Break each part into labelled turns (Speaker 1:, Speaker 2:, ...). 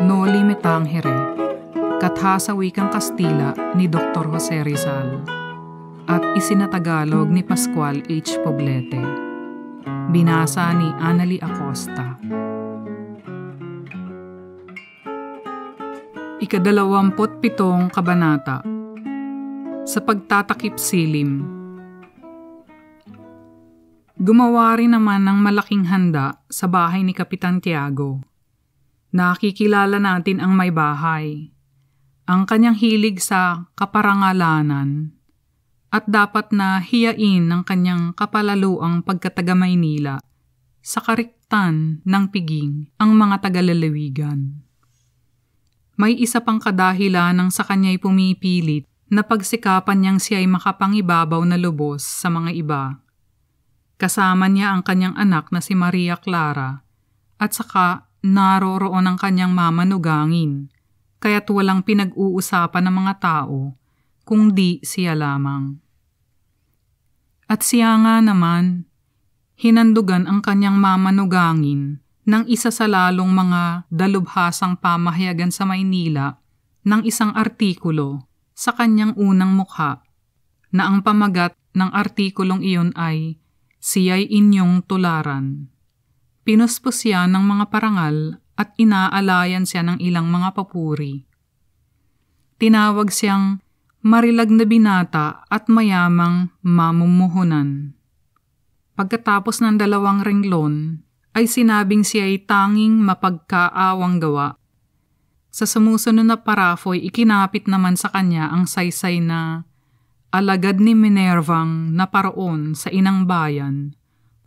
Speaker 1: Noli me tangere, katha sa wikang Kastila ni Dr. Jose Rizal at isinatagalog ni Pascual H. Poblete. Binasa ni Annalie Acosta. ikadalawampotpitong kabanata Sa pagtatakip silim Gumawa rin naman ng malaking handa sa bahay ni Kapitan Tiago. Nakikilala natin ang may bahay, ang kanyang hilig sa kaparangalanan, at dapat na hiyain ng kanyang kapalaluang pagkataga Maynila sa kariktan ng piging ang mga taga-lalawigan. May isa pang kadahilan ng sa kanya'y pumipilit na pagsikapan niyang siya ay makapangibabaw na lubos sa mga iba. Kasama niya ang kanyang anak na si Maria Clara at saka naroroon ang kanyang mamanugangin kaya't walang pinag-uusapan ng mga tao kundi siya lamang. At siya nga naman, hinandugan ang kanyang mamanugangin ng isa sa lalong mga dalubhasang pamahayagan sa Maynila ng isang artikulo sa kanyang unang mukha na ang pamagat ng artikulong iyon ay Siya'y inyong tularan. Pinuspos siya ng mga parangal at inaalayan siya ng ilang mga papuri. Tinawag siyang marilag na binata at mayamang mamumuhunan. Pagkatapos ng dalawang renglon, ay sinabing siya ay tanging mapagkaawang gawa. Sa sumusunod na parafoy, ikinapit naman sa kanya ang saysay na alagad ni Minervang na paroon sa inang bayan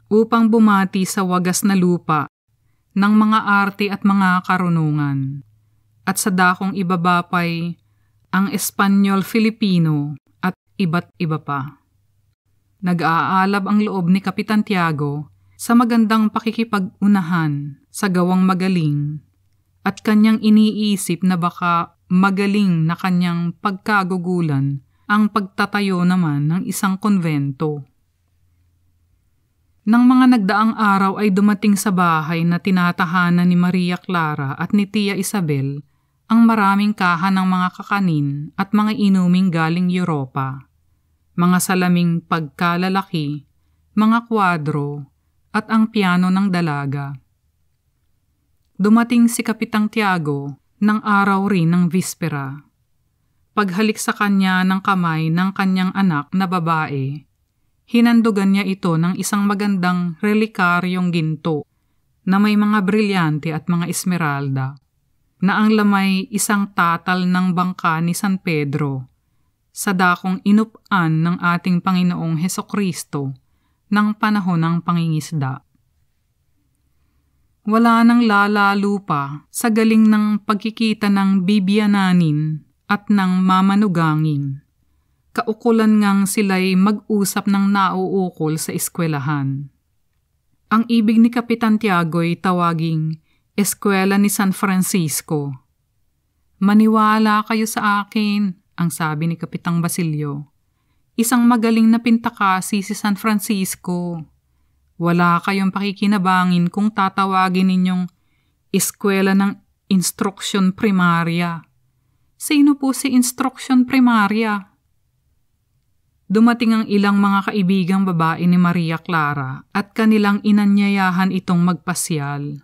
Speaker 1: upang bumati sa wagas na lupa ng mga arte at mga karunungan. At sa dakong ibaba ang Espanyol-Filipino at iba't iba pa. Nag-aalab ang loob ni Kapitan Tiago sa magandang pakikipag-unahan sa gawang magaling at kanyang iniisip na baka magaling na kanyang pagkagugulan ang pagtatayo naman ng isang konvento. Nang mga nagdaang araw ay dumating sa bahay na tinatahanan ni Maria Clara at ni Tia Isabel ang maraming kaha ng mga kakanin at mga inuming galing Europa, mga salaming pagkalalaki, mga kwadro, at ang piano ng dalaga. Dumating si Kapitang Tiago ng araw rin ng vispera. Paghalik sa kanya ng kamay ng kanyang anak na babae, hinandugan niya ito ng isang magandang relikaryong ginto na may mga brilyante at mga esmeralda, na ang lamay isang tatal ng bangka ni San Pedro, sa dakong inupan ng ating Panginoong Heso Kristo ng panahon ng pangingisda. Wala nang lalalo pa sa galing ng pagkikita ng bibiyananin at ng mamanugangin. Kaukulan ngang sila'y mag-usap ng nauukol sa eskwelahan. Ang ibig ni Kapitan Tiago'y tawaging Eskwela ni San Francisco. Maniwala kayo sa akin, ang sabi ni Kapitang Basilio isang magaling na pintakasi si San Francisco. Wala kayong pakikinabangin kung tatawagin ninyong Eskwela ng Instruksyon Primarya. Sino po si Instruksyon Primarya? Dumating ang ilang mga kaibigang babae ni Maria Clara at kanilang inanyayahan itong magpasyal.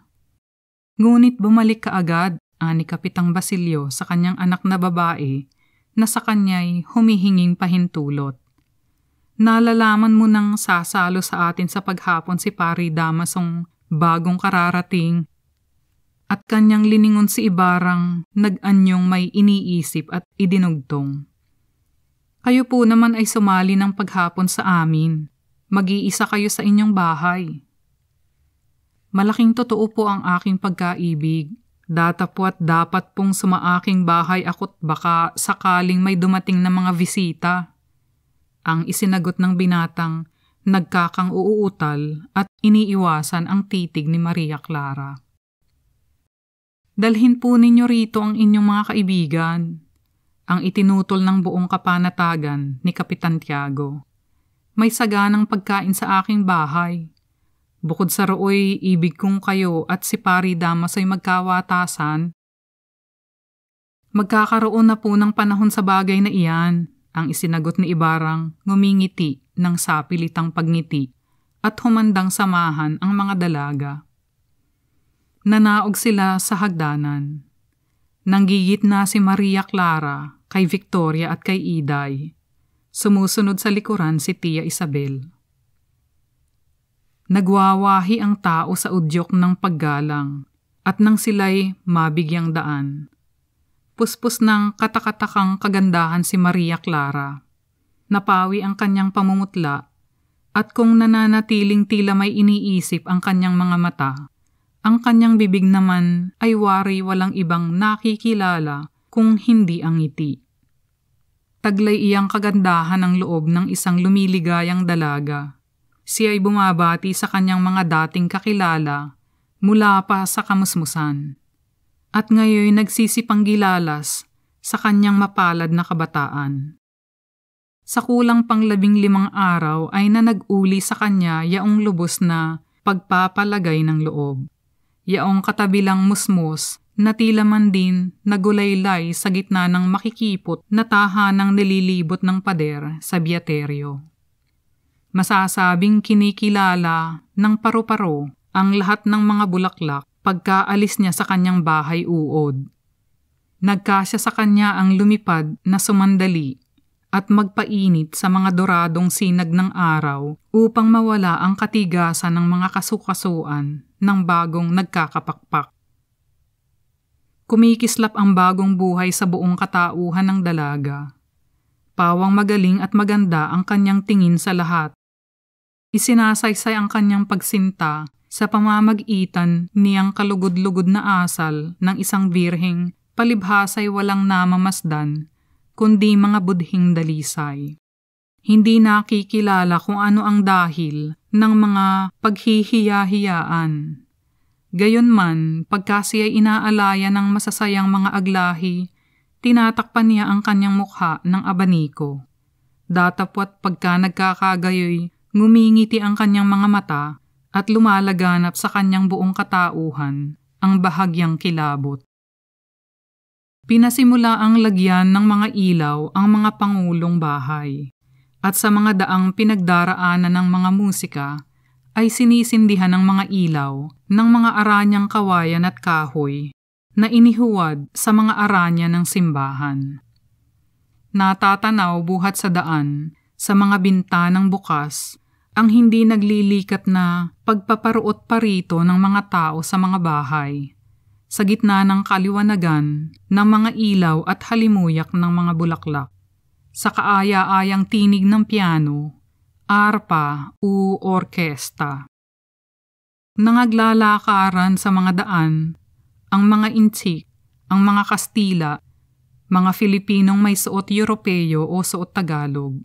Speaker 1: Ngunit bumalik kaagad, ani Kapitang Basilio, sa kanyang anak na babae na sa kanya'y humihinging pahintulot. Nalalaman mo nang sasalo sa atin sa paghapon si Pari Damasong bagong kararating at kanyang liningon si Ibarang nag-anyong may iniisip at idinugtong. Kayo po naman ay sumali ng paghapon sa amin. Mag-iisa kayo sa inyong bahay. Malaking totoo po ang aking pagkaibig po at dapat pong sumaaking bahay ako't baka sakaling may dumating na mga bisita. Ang isinagot ng binatang, nagkakang uuutal at iniiwasan ang titig ni Maria Clara. Dalhin po ninyo rito ang inyong mga kaibigan, ang itinutol ng buong kapanatagan ni Kapitan Tiago. May saganang pagkain sa aking bahay. Bukod sa rooy ibig kong kayo at si Pari Damas ay magkawatasan, magkakaroon na po ng panahon sa bagay na iyan, ang isinagot ni Ibarang ngumingiti ng sapilitang pagngiti at humandang samahan ang mga dalaga. Nanaog sila sa hagdanan. Nanggigit na si Maria Clara kay Victoria at kay Iday. Sumusunod sa likuran si Tia Isabel. Nagwawahi ang tao sa udyok ng paggalang at nang sila'y mabigyang daan. Puspos ng katakatakang kagandahan si Maria Clara. Napawi ang kanyang pamumutla at kung nananatiling tila may iniisip ang kanyang mga mata, ang kanyang bibig naman ay wari walang ibang nakikilala kung hindi ang ngiti. Taglay iyang kagandahan ng loob ng isang lumiligayang dalaga siya ay bumabati sa kanyang mga dating kakilala mula pa sa kamusmusan. At ngayon nagsisipang gilalas sa kanyang mapalad na kabataan. Sa kulang pang labing limang araw ay nanag-uli sa kanya yaong lubos na pagpapalagay ng loob. Yaong katabilang musmos na tila man din nagulaylay sa gitna ng makikipot na tahanang nililibot ng pader sa biyateryo masasabing kinikilala ng paru-paro ang lahat ng mga bulaklak pagkaalis niya sa kanyang bahay uod. Nagkasya sa kanya ang lumipad na sumandali at magpainit sa mga doradong sinag ng araw upang mawala ang katigasan ng mga kasukasuan ng bagong nagkakapakpak. Kumikislap ang bagong buhay sa buong katauhan ng dalaga. Pawang magaling at maganda ang kanyang tingin sa lahat Isinasaysay ang kanyang pagsinta sa pamamagitan niyang kalugod-lugod na asal ng isang birheng palibhasay walang namamasdan, kundi mga budhing dalisay. Hindi nakikilala kung ano ang dahil ng mga paghihiyahiyaan. hiyaan Gayunman, pagka siya inaalaya ng masasayang mga aglahi, tinatakpan niya ang kanyang mukha ng abaniko. Datapwat pagka nagkakagayoy, Ngumingiti ang kanyang mga mata at lumalaganap sa kanyang buong katauhan ang bahagyang kilabot. Pinasimula ang lagyan ng mga ilaw ang mga pangulong bahay at sa mga daang pinagdaraanan ng mga musika ay sinisindihan ng mga ilaw ng mga aranyang kawayan at kahoy na inihuwad sa mga aranya ng simbahan. Natatanaw buhat sa daan, sa mga bintanang bukas, ang hindi naglilikat na pagpaparuot pa rito ng mga tao sa mga bahay, sa gitna ng kaliwanagan ng mga ilaw at halimuyak ng mga bulaklak, sa kaaya-ayang tinig ng piano, arpa o orkesta. Nangaglalakaran sa mga daan ang mga intik, ang mga Kastila, mga Filipinong may suot Europeo o suot Tagalog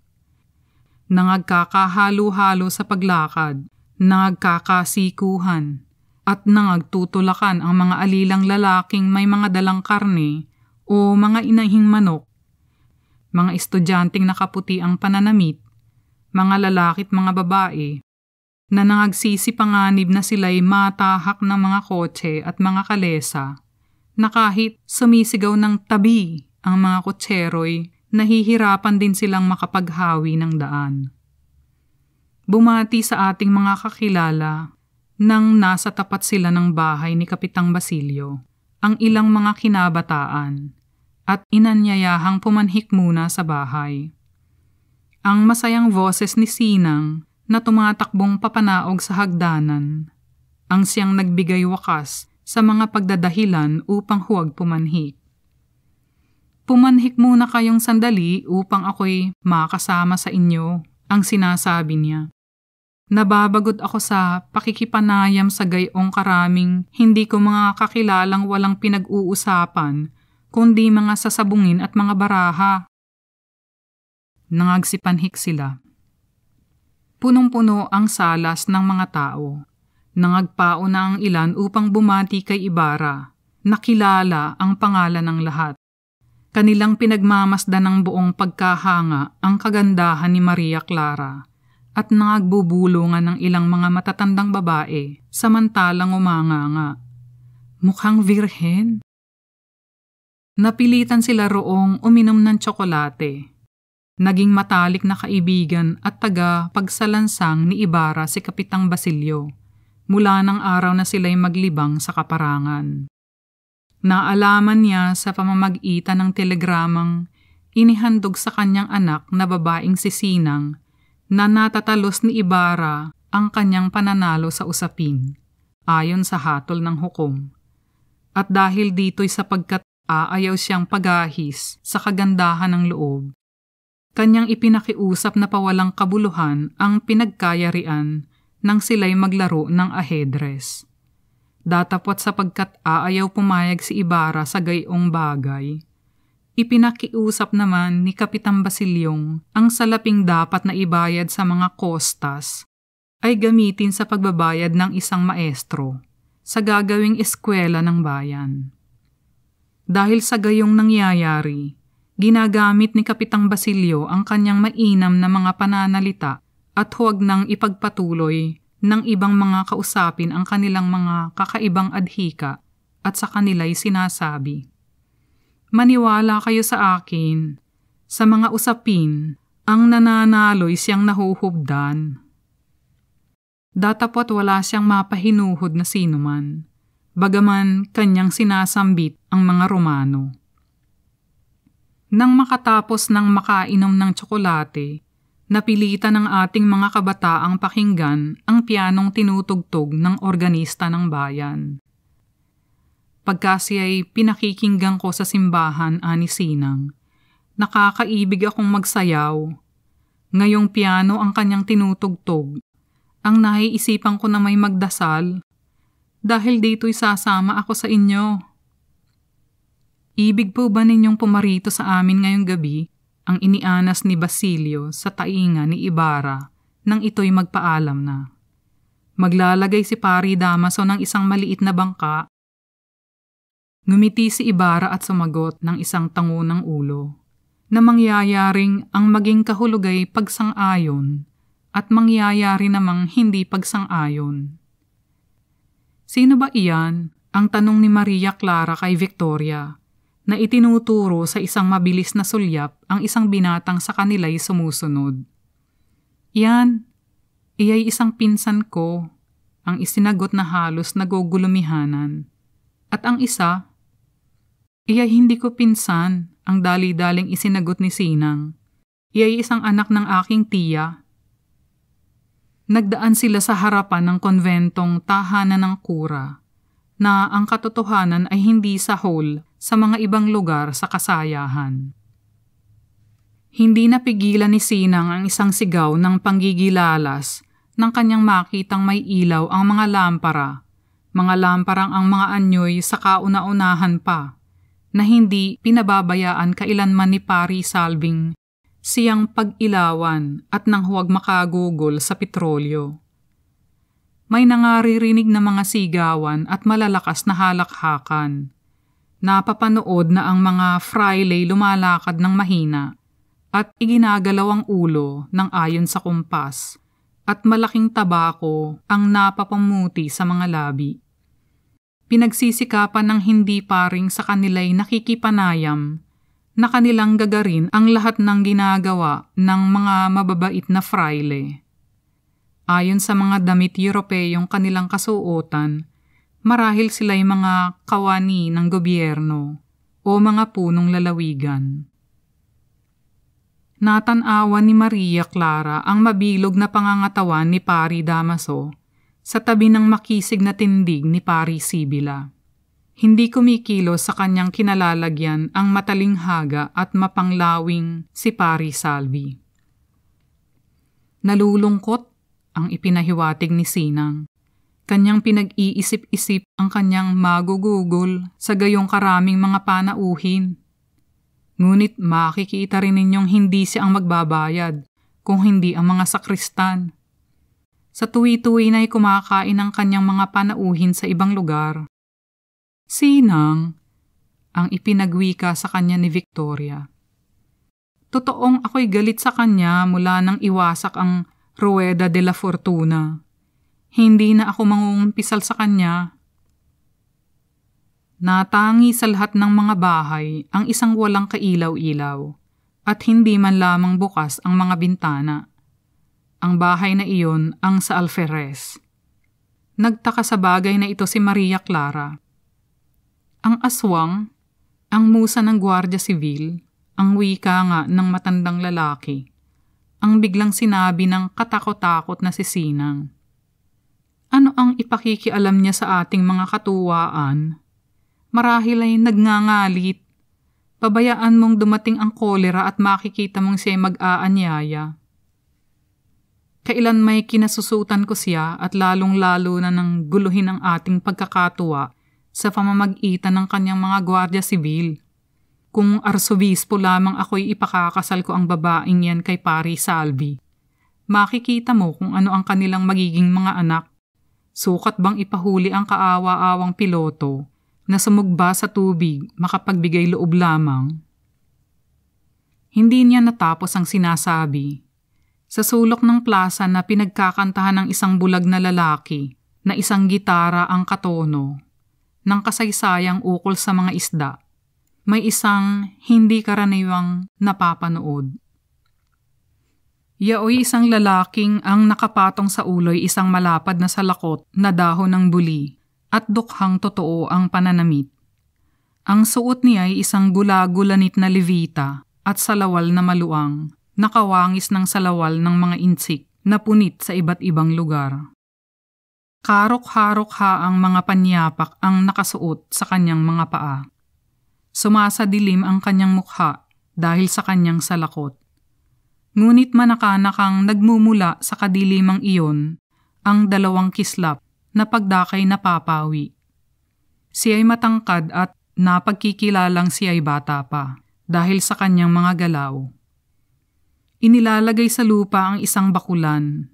Speaker 1: nangagkakahalo-halo sa paglakad, nangagkakasikuhan, at nangagtutulakan ang mga alilang lalaking may mga dalang karne o mga inahing manok, mga estudyanteng nakaputi ang pananamit, mga lalaki at mga babae, na nangagsisipanganib na sila'y matahak ng mga kotse at mga kalesa, na kahit sumisigaw ng tabi ang mga kotseroy nahihirapan din silang makapaghawi ng daan. Bumati sa ating mga kakilala nang nasa tapat sila ng bahay ni Kapitang Basilio ang ilang mga kinabataan at inanyayahang pumanhik muna sa bahay. Ang masayang boses ni Sinang na tumatakbong papanaog sa hagdanan, ang siyang nagbigay wakas sa mga pagdadahilan upang huwag pumanhik. Pumanhik muna kayong sandali upang ako'y makasama sa inyo, ang sinasabi niya. Nababagot ako sa pakikipanayam sa gayong karaming hindi ko mga kakilalang walang pinag-uusapan, kundi mga sasabungin at mga baraha. Nangagsipanhik sila. Punong-puno ang salas ng mga tao. Nangagpao na ang ilan upang bumati kay Ibarra. Nakilala ang pangalan ng lahat. Kanilang pinagmamasdan ng buong pagkahanga ang kagandahan ni Maria Clara at nagbubulungan ng ilang mga matatandang babae samantalang umanganga. Mukhang virhen. Napilitan sila roong uminom ng tsokolate. Naging matalik na kaibigan at taga pagsalansang ni Ibarra si Kapitang Basilio mula ng araw na sila'y maglibang sa kaparangan. Naalaman niya sa pamamagitan ng telegramang inihandog sa kanyang anak na babaeng si Sinang na natatalos ni Ibarra ang kanyang pananalo sa usapin ayon sa hatol ng hukom. At dahil dito'y sapagkat aayaw siyang pagahis sa kagandahan ng loob, kanyang ipinakiusap na pawalang kabuluhan ang pinagkayarian nang sila'y maglaro ng ahedres. Datapot sapagkat aayaw pumayag si Ibarra sa gayong bagay. Ipinakiusap naman ni Kapitan Basilyong ang salaping dapat na ibayad sa mga kostas ay gamitin sa pagbabayad ng isang maestro sa gagawing eskwela ng bayan. Dahil sa gayong nangyayari, ginagamit ni Kapitang Basilio ang kanyang mainam na mga pananalita at huwag nang ipagpatuloy ng ibang mga kausapin ang kanilang mga kakaibang adhika at sa kanila'y sinasabi, Maniwala kayo sa akin, sa mga usapin, ang nananalo'y siyang nahuhubdan. Datapot wala siyang mapahinuhod na sinuman, bagaman kanyang sinasambit ang mga Romano. Nang makatapos ng makainom ng tsokolate, Napilitan ng ating mga kabataang pakinggan ang pianong tinutugtog ng organista ng bayan. Pagka ay pinakikinggan ko sa simbahan, ani Sinang, nakakaibig akong magsayaw. Ngayong piano ang kanyang tinutugtog, ang naiisipan ko na may magdasal, dahil dito'y sasama ako sa inyo. Ibig po ba ninyong pumarito sa amin ngayong gabi ang inianas ni Basilio sa tainga ni Ibarra nang ito'y magpaalam na. Maglalagay si Pari Damaso ng isang maliit na bangka. Ngumiti si Ibarra at sumagot ng isang tango ng ulo na mangyayaring ang maging kahulugay pagsang-ayon at mangyayari namang hindi pagsang-ayon. Sino ba iyan? Ang tanong ni Maria Clara kay Victoria na itinuturo sa isang mabilis na sulyap ang isang binatang sa kanila'y sumusunod. Yan, iyay isang pinsan ko, ang isinagot na halos nagugulumihanan. At ang isa, iyay hindi ko pinsan, ang dali-daling isinagot ni Sinang. Iyay isang anak ng aking tiya. Nagdaan sila sa harapan ng konventong tahanan ng kura na ang katotohanan ay hindi sa whole sa mga ibang lugar sa kasayahan. Hindi napigilan ni Sinang ang isang sigaw ng panggigilalas nang kanyang makitang may ilaw ang mga lampara, mga lamparang ang mga anyoy sa kauna-unahan pa, na hindi pinababayaan kailanman ni Pari Salving siyang pag-ilawan at nang huwag makagugol sa petrolyo. May nangaririnig na mga sigawan at malalakas na halakhakan napapanood na ang mga Friday lumalakad ng mahina at iginagalaw ang ulo ng ayon sa kumpas at malaking tabako ang napapamuti sa mga labi. Pinagsisikapan ng hindi paring sa kanila'y nakikipanayam na kanilang gagarin ang lahat ng ginagawa ng mga mababait na fraile. Ayon sa mga damit Europeyong kanilang kasuotan, marahil sila'y mga kawani ng gobyerno o mga punong lalawigan. Natanawa ni Maria Clara ang mabilog na pangangatawan ni Pari Damaso sa tabi ng makisig na tindig ni Pari Sibila. Hindi kumikilos sa kanyang kinalalagyan ang matalinghaga at mapanglawing si Pari Salvi. Nalulungkot ang ipinahiwatig ni Sinang Kanyang pinag-iisip-isip ang kanyang magugugol sa gayong karaming mga panauhin. Ngunit makikita rin ninyong hindi siya ang magbabayad kung hindi ang mga sakristan. Sa tuwi-tuwi na'y kumakain ang kanyang mga panauhin sa ibang lugar. Sinang ang ipinagwika sa kanya ni Victoria. Totoong ako'y galit sa kanya mula nang iwasak ang Rueda de la Fortuna. Hindi na ako mangungumpisal sa kanya. Natangi sa lahat ng mga bahay ang isang walang kailaw-ilaw at hindi man lamang bukas ang mga bintana. Ang bahay na iyon ang sa Alferes. Nagtaka sa bagay na ito si Maria Clara. Ang aswang, ang musa ng Guardia Civil, ang wika nga ng matandang lalaki, ang biglang sinabi ng katakot-takot na si Sinang. Ano ang ipakikialam niya sa ating mga katuwaan? Marahil ay nagngangalit. Pabayaan mong dumating ang kolera at makikita mong siya mag-aanyaya. Kailan may kinasusutan ko siya at lalong-lalo na nang guluhin ang ating pagkakatuwa sa pamamagitan ng kanyang mga gwardya sibil. Kung arsobispo lamang ako'y ipakakasal ko ang babaeng yan kay Pari Salvi. Makikita mo kung ano ang kanilang magiging mga anak Sukat bang ipahuli ang kaawa-awang piloto na sumugba sa tubig makapagbigay loob lamang? Hindi niya natapos ang sinasabi. Sa sulok ng plaza na pinagkakantahan ng isang bulag na lalaki na isang gitara ang katono ng kasaysayang ukol sa mga isda, may isang hindi karaniwang napapanood Yaoy isang lalaking ang nakapatong sa uloy isang malapad na salakot na dahon ng buli at dukhang totoo ang pananamit. Ang suot niya ay isang gula-gulanit na levita at salawal na maluang, nakawangis ng salawal ng mga insik na punit sa iba't ibang lugar. Karok-harok ha ang mga panyapak ang nakasuot sa kanyang mga paa. Sumasa dilim ang kanyang mukha dahil sa kanyang salakot ngunit manakanakang nagmumula sa kadilimang iyon ang dalawang kislap na pagdakay na papawi. Siya'y matangkad at napagkikilalang siya'y bata pa dahil sa kanyang mga galaw. Inilalagay sa lupa ang isang bakulan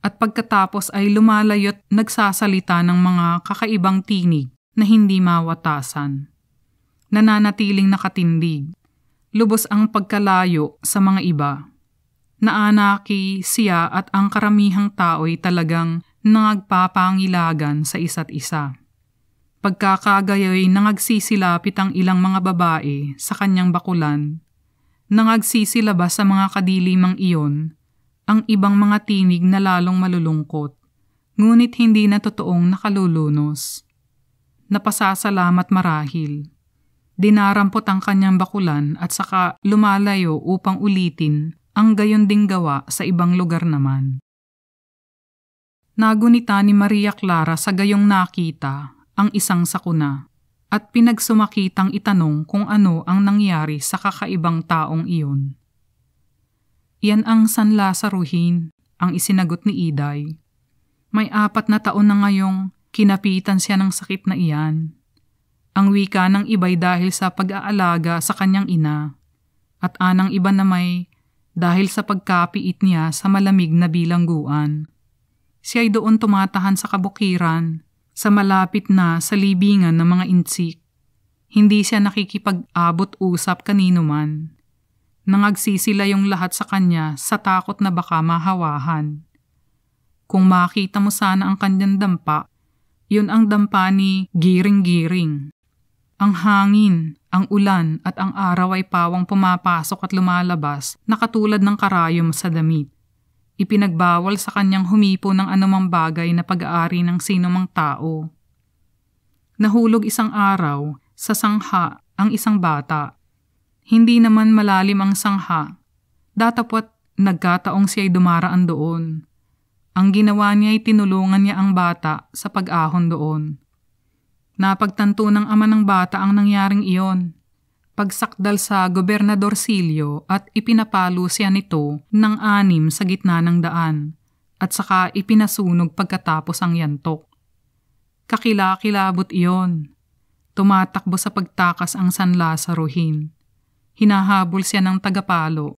Speaker 1: at pagkatapos ay lumalayo't nagsasalita ng mga kakaibang tinig na hindi mawatasan. Nananatiling nakatindig, lubos ang pagkalayo sa mga iba naanaki siya at ang karamihang tao'y talagang nangagpapangilagan sa isa't isa. Pagkakagayoy nangagsisilapit ang ilang mga babae sa kanyang bakulan, nangagsisilaba sa mga kadilimang iyon ang ibang mga tinig na lalong malulungkot, ngunit hindi na totoong nakalulunos. Napasasalamat marahil. Dinarampot ang kanyang bakulan at saka lumalayo upang ulitin ang gayon ding gawa sa ibang lugar naman. Nagunita ni Maria Clara sa gayong nakita ang isang sakuna at pinagsumakitang itanong kung ano ang nangyari sa kakaibang taong iyon. Iyan ang San Lazaruhin, ang isinagot ni Iday. May apat na taon na ngayong kinapitan siya ng sakit na iyan. Ang wika ng iba'y dahil sa pag-aalaga sa kanyang ina, at anang iba na may dahil sa pagkapiit niya sa malamig na bilangguan. Siya ay doon tumatahan sa kabukiran, sa malapit na sa libingan ng mga insik. Hindi siya nakikipag-abot-usap kanino man. Nangagsisila yung lahat sa kanya sa takot na baka mahawahan. Kung makita mo sana ang kanyang dampa, yun ang dampa ni Giring-Giring. Ang hangin, ang ulan at ang araw ay pawang pumapasok at lumalabas na katulad ng karayom sa damit. Ipinagbawal sa kanyang humipo ng anumang bagay na pag-aari ng sinumang tao. Nahulog isang araw sa sangha ang isang bata. Hindi naman malalim ang sangha. Datapwat nagkataong siya'y dumaraan doon. Ang ginawa niya ay tinulungan niya ang bata sa pag-ahon doon. Napagtanto ng ama ng bata ang nangyaring iyon. Pagsakdal sa Gobernador Silio at ipinapalo siya nito ng anim sa gitna ng daan at saka ipinasunog pagkatapos ang yantok. Kakila-kilabot iyon. Tumatakbo sa pagtakas ang San Lazarohin. Hinahabol siya ng tagapalo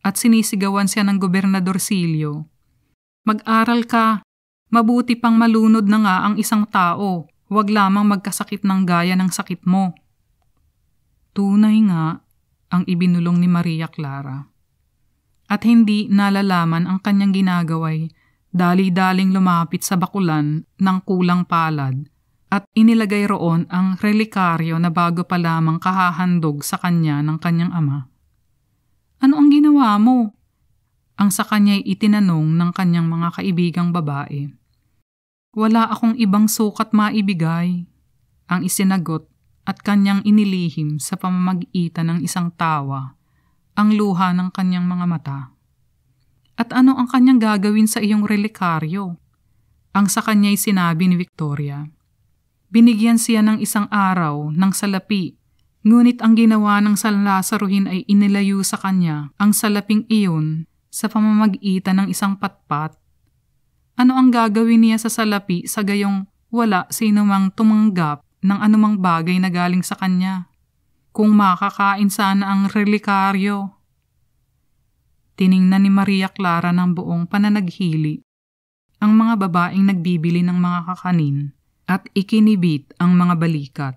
Speaker 1: at sinisigawan siya ng Gobernador Silio. Mag-aral ka, mabuti pang malunod na nga ang isang tao Huwag lamang magkasakit ng gaya ng sakit mo. Tunay nga ang ibinulong ni Maria Clara. At hindi nalalaman ang kanyang ginagaway dali-daling lumapit sa bakulan ng kulang palad at inilagay roon ang relikaryo na bago pa lamang kahahandog sa kanya ng kanyang ama. Ano ang ginawa mo? Ang sa kanya'y itinanong ng kanyang mga kaibigang babae. Wala akong ibang sukat maibigay, ang isinagot at kanyang inilihim sa pamamagitan ng isang tawa ang luha ng kanyang mga mata. At ano ang kanyang gagawin sa iyong relikaryo? Ang sa kanya'y sinabi ni Victoria. Binigyan siya ng isang araw ng salapi, ngunit ang ginawa ng San Lazaruhin ay inilayo sa kanya ang salaping iyon sa pamamagitan ng isang patpat ano ang gagawin niya sa salapi sa gayong wala sino mang tumanggap ng anumang bagay na galing sa kanya. Kung makakain sana ang relikaryo. Tiningnan ni Maria Clara ng buong pananaghili ang mga babaeng nagbibili ng mga kakanin at ikinibit ang mga balikat.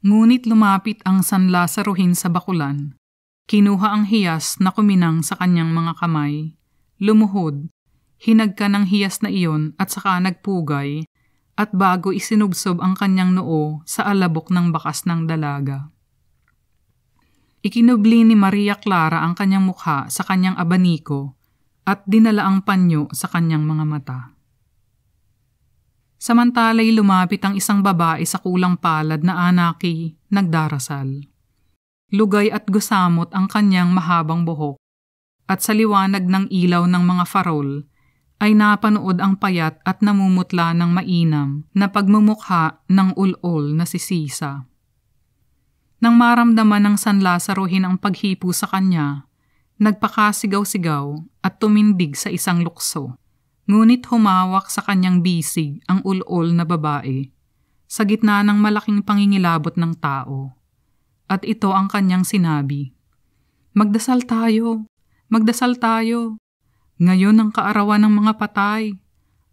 Speaker 1: Ngunit lumapit ang San Lazarohin sa bakulan. Kinuha ang hiyas na kuminang sa kanyang mga kamay, lumuhod Hinagka ng hiyas na iyon at saka nagpugay at bago isinubsob ang kanyang noo sa alabok ng bakas ng dalaga. Ikinubli ni Maria Clara ang kanyang mukha sa kanyang abaniko at dinala ang panyo sa kanyang mga mata. Samantalay lumapit ang isang babae sa kulang palad na anaki, nagdarasal. Lugay at gusamot ang kanyang mahabang buhok at sa liwanag ng ilaw ng mga farol, ay napanood ang payat at namumutla ng mainam na pagmumukha ng ulol na si Sisa. Nang maramdaman ng San Lazarohin ang paghipo sa kanya, nagpakasigaw-sigaw at tumindig sa isang lukso. Ngunit humawak sa kanyang bisig ang ulol na babae sa gitna ng malaking pangingilabot ng tao. At ito ang kanyang sinabi, Magdasal tayo! Magdasal tayo! Ngayon ang kaarawan ng mga patay.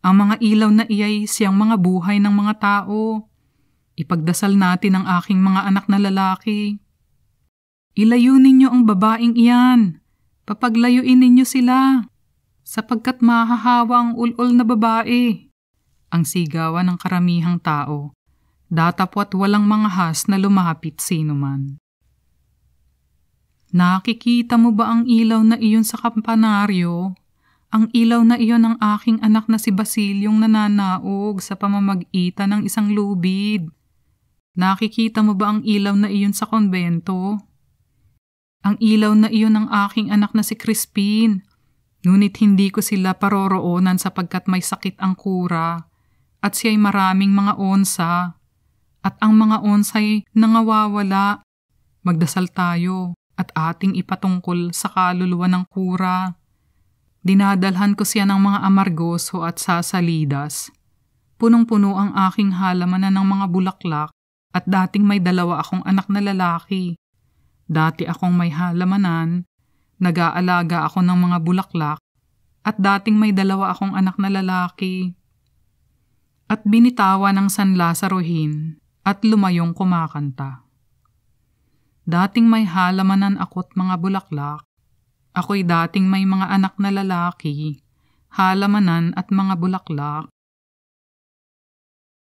Speaker 1: Ang mga ilaw na iyay siyang mga buhay ng mga tao. Ipagdasal natin ang aking mga anak na lalaki. Ilayunin niyo ang babaeng iyan. Papaglayuin ninyo sila. Sapagkat mahahawa ang ulol na babae. Ang sigawan ng karamihang tao. Datapwat walang mga has na lumapit sino man. Nakikita mo ba ang ilaw na iyon sa kampanaryo? Ang ilaw na iyon ng aking anak na si Basilyong nananaog sa pamamagitan ng isang lubid. Nakikita mo ba ang ilaw na iyon sa konbento? Ang ilaw na iyon ng aking anak na si Crispin. Ngunit hindi ko sila paroroonan sapagkat may sakit ang kura at siya ay maraming mga onsa at ang mga onsa'y nangawawala. Magdasal tayo at ating ipatungkol sa kaluluwa ng kura. Dinadalhan ko siya ng mga amargoso at sasalidas. Punong-puno ang aking halaman na ng mga bulaklak at dating may dalawa akong anak na lalaki. Dati akong may halamanan, nag-aalaga ako ng mga bulaklak at dating may dalawa akong anak na lalaki. At binitawa ng San Lazarohin at lumayong kumakanta. Dating may halamanan ako't mga bulaklak Ako'y dating may mga anak na lalaki, halamanan at mga bulaklak.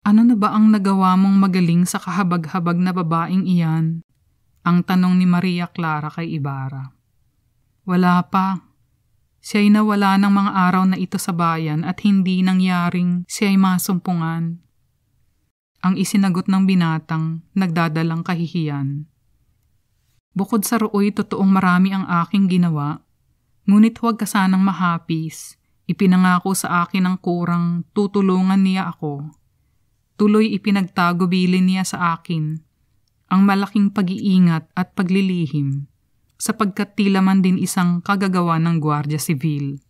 Speaker 1: Ano na ba ang nagawa mong magaling sa kahabag-habag na babaeng iyan? Ang tanong ni Maria Clara kay Ibarra. Wala pa. Siya'y nawala ng mga araw na ito sa bayan at hindi nangyaring siya'y masumpungan. Ang isinagot ng binatang, nagdadalang kahihiyan. Bukod sa rooy totoong marami ang aking ginawa, Ngunit huwag ka sanang mahapis. Ipinangako sa akin ang kurang tutulungan niya ako. Tuloy ipinagtago ipinagtagubilin niya sa akin ang malaking pag-iingat at paglilihim sapagkat tila man din isang kagagawa ng Gwardiya Sibil.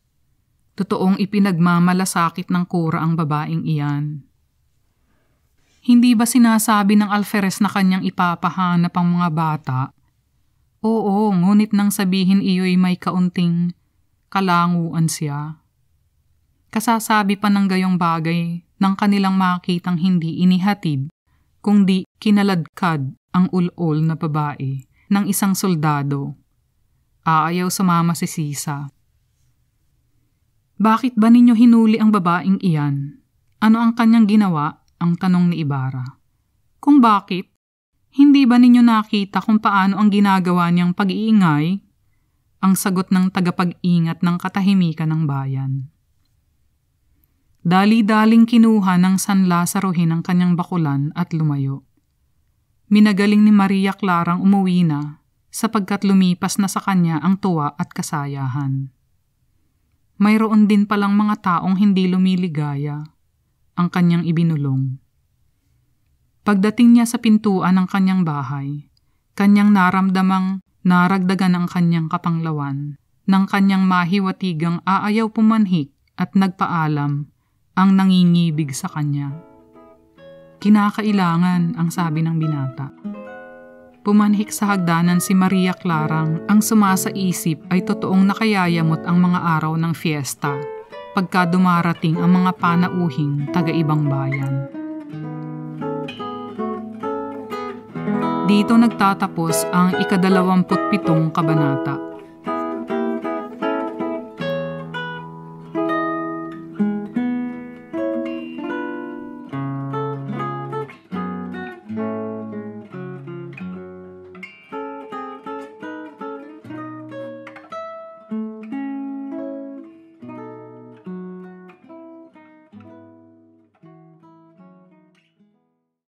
Speaker 1: Totoong ipinagmamalasakit ng kura ang babaeng iyan. Hindi ba sinasabi ng alferes na kanyang ipapahanap ang mga bata Oo, ngunit nang sabihin iyo'y may kaunting kalanguan siya. Kasasabi pa ng gayong bagay ng kanilang makitang hindi inihatid, kundi kinaladkad ang ulol na babae ng isang soldado. Aayaw sumama si Sisa. Bakit ba ninyo hinuli ang babaeng iyan? Ano ang kanyang ginawa? Ang tanong ni Ibarra. Kung bakit, hindi ba ninyo nakita kung paano ang ginagawa niyang pag-iingay? Ang sagot ng tagapag-ingat ng katahimikan ng bayan. Dali-daling kinuha ng San Lazarohin ang kanyang bakulan at lumayo. Minagaling ni Maria Clarang umuwi na sapagkat lumipas na sa kanya ang tuwa at kasayahan. Mayroon din palang mga taong hindi lumiligaya ang kanyang ibinulong. Pagdating niya sa pintuan ng kanyang bahay, kanyang naramdamang naragdagan ang kanyang kapanglawan ng kanyang mahiwatigang aayaw pumanhik at nagpaalam ang nangingibig sa kanya. Kinakailangan ang sabi ng binata. Pumanhik sa hagdanan si Maria Clarang ang sumasaisip ay totoong nakayayamot ang mga araw ng fiesta pagka dumarating ang mga panauhing taga-ibang bayan. Dito nagtatapos ang ikadalawamputpitong kabanata.